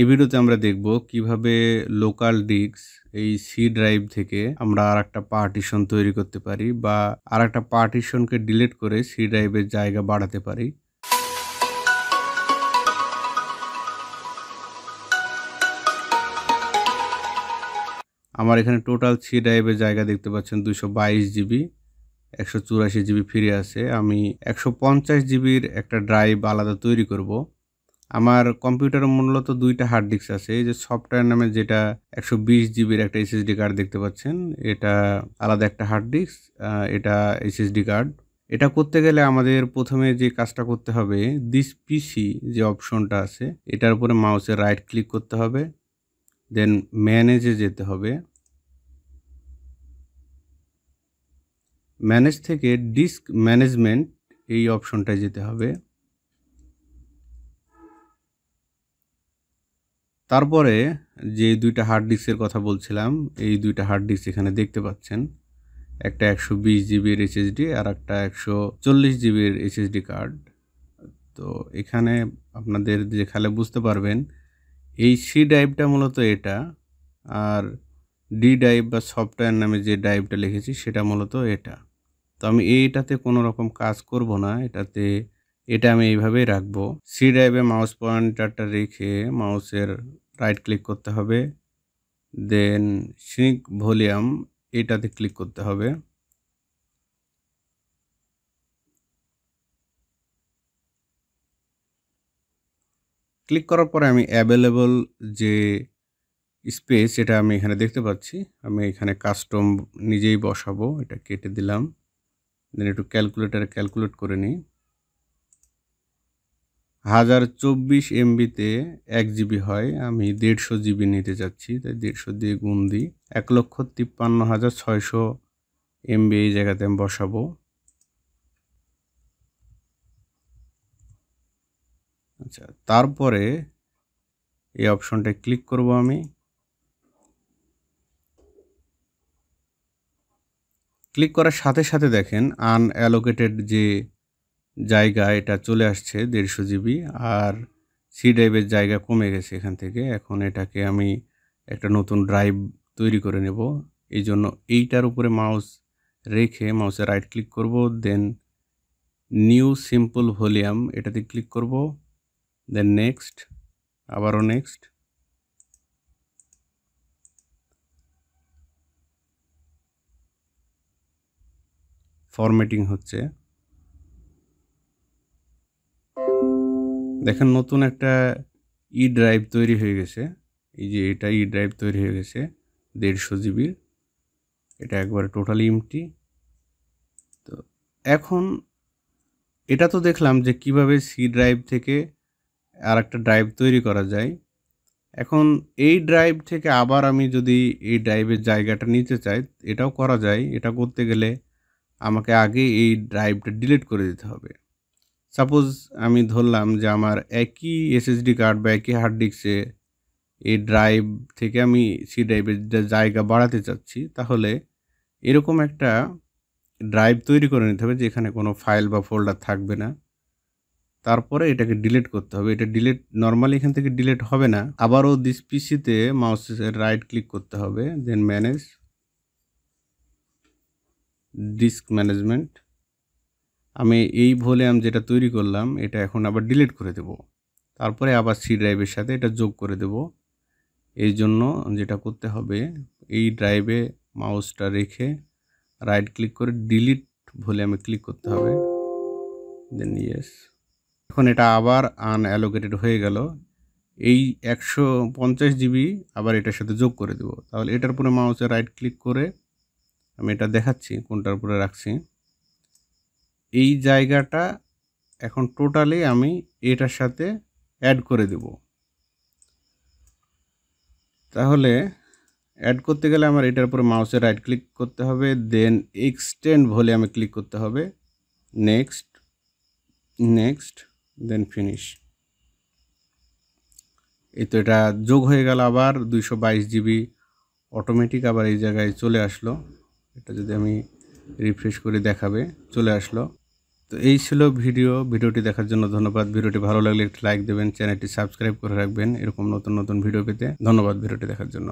এই ভিডিওতে আমরা দেখব কিভাবে লোকাল ডিস্ক এই সি ড্রাইভ থেকে আমরা আর একটা পার্টিশন তৈরি করতে পারি বা আর একটা পার্টিশনকে ডিলিট করে সি ড্রাইভের জায়গা বাড়াতে পারি আমার এখানে টোটাল সি ড্রাইভের জায়গা দেখতে পাচ্ছেন দুশো বাইশ জিবি একশো চুরাশি জিবি ফিরে আছে আমি একশো পঞ্চাশ জিবির একটা ড্রাইভ আলাদা তৈরি করব আমার কম্পিউটারে মূলত দুইটা হার্ড ডিস্ক আছে এই যে সফটওয়্যার নামে যেটা একশো বিশ জিবির একটা এসএসডি কার্ড দেখতে পাচ্ছেন এটা আলাদা একটা হার্ড ডিস্ক এটা এসএসডি কার্ড এটা করতে গেলে আমাদের প্রথমে যে কাজটা করতে হবে দিস পিসি যে অপশনটা আছে এটার উপরে মাউসে রাইট ক্লিক করতে হবে দেন ম্যানেজে যেতে হবে ম্যানেজ থেকে ডিস্ক ম্যানেজমেন্ট এই অপশনটায় যেতে হবে তারপরে যে দুইটা হার্ড ডিস্কের কথা বলছিলাম এই দুইটা হার্ড ডিস্ক এখানে দেখতে পাচ্ছেন একটা একশো বিশ জিবির এইচএসডি আর একটা একশো চল্লিশ জিবির এইচএসডি কার্ড তো এখানে আপনাদের যে খালে বুঝতে পারবেন এই সি ড্রাইভটা মূলত এটা আর ডি ড্রাইভ বা সফটওয়্যার নামে যে ড্রাইভটা লিখেছি সেটা মূলত এটা তো আমি এইটাতে কোনো রকম কাজ করব না এটাতে এটা আমি এইভাবেই রাখবো সি ড্রাইভে মাউস পয়েন্টারটা রেখে মাউসের রাইট ক্লিক করতে হবে দেন সিঙ্ক ভলিউম এটাতে ক্লিক করতে হবে ক্লিক করার পরে আমি অ্যাভেলেবল যে স্পেস এটা আমি এখানে দেখতে পাচ্ছি আমি এখানে কাস্টম নিজেই বসাবো এটা কেটে দিলাম দেন একটু ক্যালকুলেটারে ক্যালকুলেট করে নিই হাজার চব্বিশ এমবিতে এক জিবি হয় আমি দেড়শো জিবি নিতে চাচ্ছি তাই দেড়শো দিয়ে গুণ দিই এক লক্ষ তিপ্পান্ন হাজার ছয়শো এমবি এই জায়গাতে আমি বসাবো আচ্ছা তারপরে এই অপশনটায় ক্লিক করব আমি ক্লিক করার সাথে সাথে দেখেন অ্যালোকেটেড যে জায়গা এটা চলে আসছে দেড়শো জিবি আর সি ড্রাইভের জায়গা কমে গেছে এখান থেকে এখন এটাকে আমি একটা নতুন ড্রাইভ তৈরি করে নেব এই জন্য এইটার উপরে মাউস রেখে মাউসে রাইট ক্লিক করব দেন নিউ সিম্পল ভলিউম এটাতে ক্লিক করব দেন নেক্সট আবারও নেক্সট ফরম্যাটিং হচ্ছে দেখেন নতুন একটা ই ড্রাইভ তৈরি হয়ে গেছে এই যে এটা ই ড্রাইভ তৈরি হয়ে গেছে দেড়শো জিবির এটা একবারে টোটালি ইমটি তো এখন এটা তো দেখলাম যে কিভাবে সি ড্রাইভ থেকে আর একটা ড্রাইভ তৈরি করা যায় এখন এই ড্রাইভ থেকে আবার আমি যদি এই ড্রাইভের জায়গাটা নিতে চাই এটাও করা যায় এটা করতে গেলে আমাকে আগে এই ড্রাইভটা ডিলিট করে দিতে হবে সাপোজ আমি ধরলাম যে আমার একই এসএসডি কার্ড বা একই হার্ড ডিস্কে এই ড্রাইভ থেকে আমি সি ড্রাইভের জায়গা বাড়াতে চাচ্ছি তাহলে এরকম একটা ড্রাইভ তৈরি করে নিতে হবে যেখানে কোনো ফাইল বা ফোল্ডার থাকবে না তারপরে এটাকে ডিলিট করতে হবে এটা ডিলিট নর্মালি এখান থেকে ডিলিট হবে না আবারও দিস পিসিতে মাউসের রাইট ক্লিক করতে হবে দেন ম্যানেজ ডিস্ক ম্যানেজমেন্ট আমি এই ভলিউম যেটা তৈরি করলাম এটা এখন আবার ডিলিট করে দেব তারপরে আবার সি ড্রাইভের সাথে এটা যোগ করে দেব এই জন্য যেটা করতে হবে এই ড্রাইভে মাউসটা রেখে রাইট ক্লিক করে ডিলিট ভলিউমে ক্লিক করতে হবে দেন ইয়েস এখন এটা আবার আন অ্যালোকেটেড হয়ে গেল এই একশো পঞ্চাশ জিবি আবার এটার সাথে যোগ করে দেব তাহলে এটার উপরে মাউসে রাইট ক্লিক করে আমি এটা দেখাচ্ছি কোনটার উপরে রাখছি এই জায়গাটা এখন টোটালি আমি এটার সাথে অ্যাড করে দেব তাহলে অ্যাড করতে গেলে আমার এটার উপরে মাউসে রাইট ক্লিক করতে হবে দেন এক্সটেন্ড আমি ক্লিক করতে হবে নেক্সট নেক্সট দেন ফিনিশ এই তো এটা যোগ হয়ে গেল আবার দুইশো জিবি অটোমেটিক আবার এই জায়গায় চলে আসলো এটা যদি আমি রিফ্রেশ করে দেখাবে চলে আসলো তো এই ছিল ভিডিও ভিডিওটি দেখার জন্য ধন্যবাদ ভিডিওটি ভালো লাগলে একটি লাইক দেবেন চ্যানেলটি সাবস্ক্রাইব করে রাখবেন এরকম নতুন নতুন ভিডিও পেতে ধন্যবাদ ভিডিওটি দেখার জন্য